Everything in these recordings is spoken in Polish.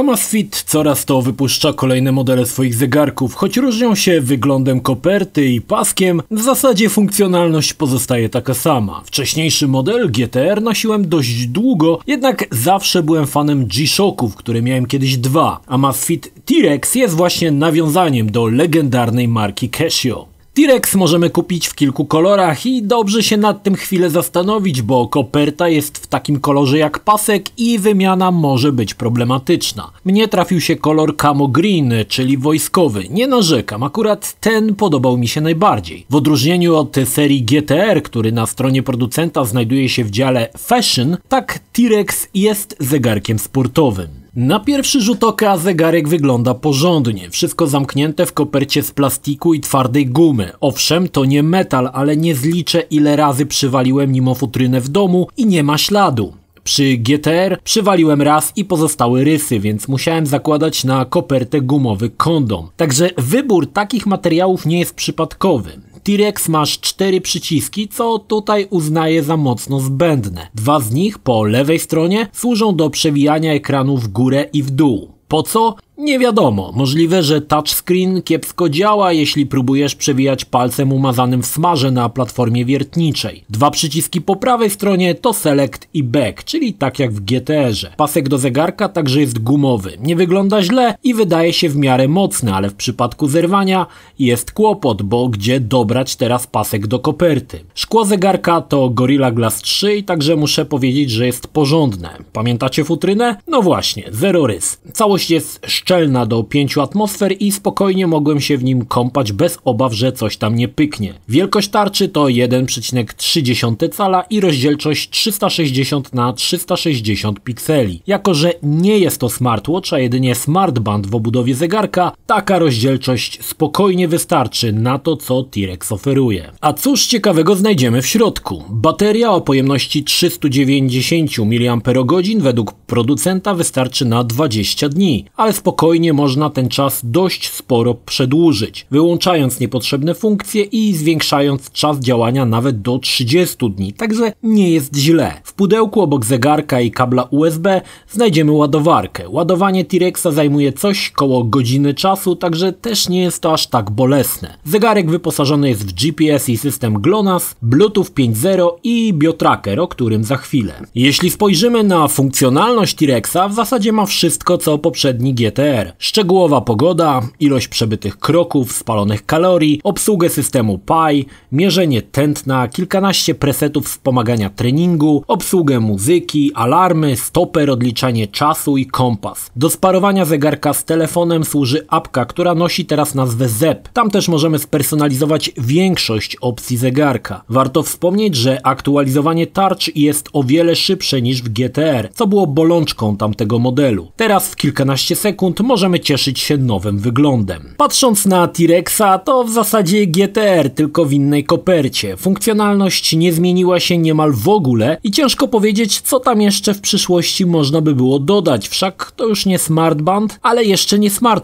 Amazfit coraz to wypuszcza kolejne modele swoich zegarków, choć różnią się wyglądem koperty i paskiem, w zasadzie funkcjonalność pozostaje taka sama. Wcześniejszy model GTR nosiłem dość długo, jednak zawsze byłem fanem G-Shocków, które miałem kiedyś dwa. Amazfit T-Rex jest właśnie nawiązaniem do legendarnej marki Casio. T-Rex możemy kupić w kilku kolorach i dobrze się nad tym chwilę zastanowić, bo koperta jest w takim kolorze jak pasek i wymiana może być problematyczna. Mnie trafił się kolor camo green, czyli wojskowy. Nie narzekam, akurat ten podobał mi się najbardziej. W odróżnieniu od serii GTR, który na stronie producenta znajduje się w dziale Fashion, tak T-Rex jest zegarkiem sportowym. Na pierwszy rzut oka zegarek wygląda porządnie. Wszystko zamknięte w kopercie z plastiku i twardej gumy. Owszem, to nie metal, ale nie zliczę ile razy przywaliłem nim o futrynę w domu i nie ma śladu. Przy GTR przywaliłem raz i pozostały rysy, więc musiałem zakładać na kopertę gumowy kondom. Także wybór takich materiałów nie jest przypadkowy. T-Rex masz cztery przyciski, co tutaj uznaję za mocno zbędne. Dwa z nich po lewej stronie służą do przewijania ekranu w górę i w dół. Po co? Nie wiadomo, możliwe, że touchscreen kiepsko działa, jeśli próbujesz przewijać palcem umazanym w smarze na platformie wiertniczej. Dwa przyciski po prawej stronie to select i back, czyli tak jak w gtr Pasek do zegarka także jest gumowy. Nie wygląda źle i wydaje się w miarę mocny, ale w przypadku zerwania jest kłopot, bo gdzie dobrać teraz pasek do koperty? Szkło zegarka to Gorilla Glass 3 i także muszę powiedzieć, że jest porządne. Pamiętacie futrynę? No właśnie, zero rys. Całość jest szczególna szczelna do 5 atmosfer i spokojnie mogłem się w nim kąpać bez obaw, że coś tam nie pyknie. Wielkość tarczy to 1,3 cala i rozdzielczość 360 na 360 pikseli. Jako, że nie jest to smartwatch, a jedynie smartband w obudowie zegarka, taka rozdzielczość spokojnie wystarczy na to, co T-Rex oferuje. A cóż ciekawego znajdziemy w środku? Bateria o pojemności 390 mAh według producenta wystarczy na 20 dni, ale spokojnie spokojnie można ten czas dość sporo przedłużyć, wyłączając niepotrzebne funkcje i zwiększając czas działania nawet do 30 dni, także nie jest źle. W pudełku obok zegarka i kabla USB znajdziemy ładowarkę. Ładowanie T-Rexa zajmuje coś koło godziny czasu, także też nie jest to aż tak bolesne. Zegarek wyposażony jest w GPS i system GLONASS, Bluetooth 5.0 i biotracker, o którym za chwilę. Jeśli spojrzymy na funkcjonalność T-Rexa, w zasadzie ma wszystko co poprzedni GT Szczegółowa pogoda, ilość przebytych kroków, spalonych kalorii, obsługę systemu PI, mierzenie tętna, kilkanaście presetów wspomagania treningu, obsługę muzyki, alarmy, stoper, odliczanie czasu i kompas. Do sparowania zegarka z telefonem służy apka, która nosi teraz nazwę ZEP. Tam też możemy spersonalizować większość opcji zegarka. Warto wspomnieć, że aktualizowanie tarcz jest o wiele szybsze niż w GTR, co było bolączką tamtego modelu. Teraz w kilkanaście sekund możemy cieszyć się nowym wyglądem. Patrząc na T-Rexa, to w zasadzie GTR, tylko w innej kopercie. Funkcjonalność nie zmieniła się niemal w ogóle i ciężko powiedzieć, co tam jeszcze w przyszłości można by było dodać, wszak to już nie smartband, ale jeszcze nie smartwatch.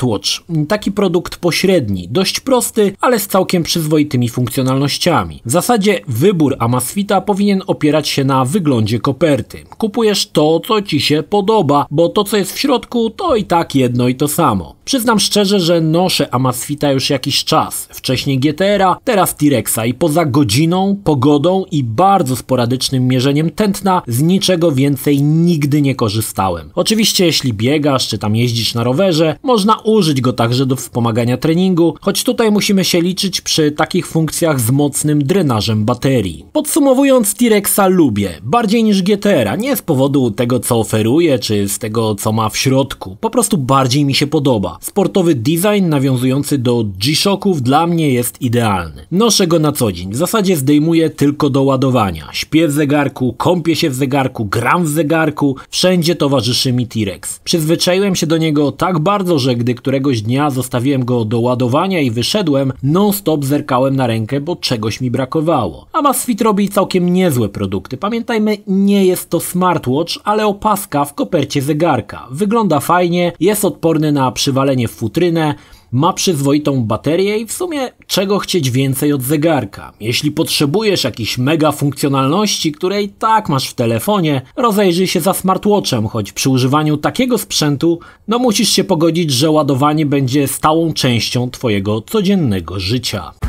Taki produkt pośredni, dość prosty, ale z całkiem przyzwoitymi funkcjonalnościami. W zasadzie wybór Amazfita powinien opierać się na wyglądzie koperty. Kupujesz to, co ci się podoba, bo to, co jest w środku, to i tak jedno jedno i to samo. Przyznam szczerze, że noszę Amazfita już jakiś czas. Wcześniej GTR-a, teraz T-Rexa i poza godziną, pogodą i bardzo sporadycznym mierzeniem tętna z niczego więcej nigdy nie korzystałem. Oczywiście jeśli biegasz czy tam jeździsz na rowerze, można użyć go także do wspomagania treningu, choć tutaj musimy się liczyć przy takich funkcjach z mocnym drenażem baterii. Podsumowując, T-Rexa lubię, bardziej niż GTR-a, nie z powodu tego co oferuje czy z tego co ma w środku, po prostu bardziej mi się podoba. Sportowy design nawiązujący do G-Shocków dla mnie jest idealny. Noszę go na co dzień. W zasadzie zdejmuję tylko do ładowania. Śpię w zegarku, kąpię się w zegarku, gram w zegarku. Wszędzie towarzyszy mi T-Rex. Przyzwyczaiłem się do niego tak bardzo, że gdy któregoś dnia zostawiłem go do ładowania i wyszedłem, non-stop zerkałem na rękę, bo czegoś mi brakowało. A Masfit robi całkiem niezłe produkty. Pamiętajmy, nie jest to smartwatch, ale opaska w kopercie zegarka. Wygląda fajnie, jest odporny na przywalenie zapalenie w futrynę, ma przyzwoitą baterię i w sumie czego chcieć więcej od zegarka. Jeśli potrzebujesz jakiejś mega funkcjonalności, której tak masz w telefonie, rozejrzyj się za smartwatchem, choć przy używaniu takiego sprzętu, no musisz się pogodzić, że ładowanie będzie stałą częścią twojego codziennego życia.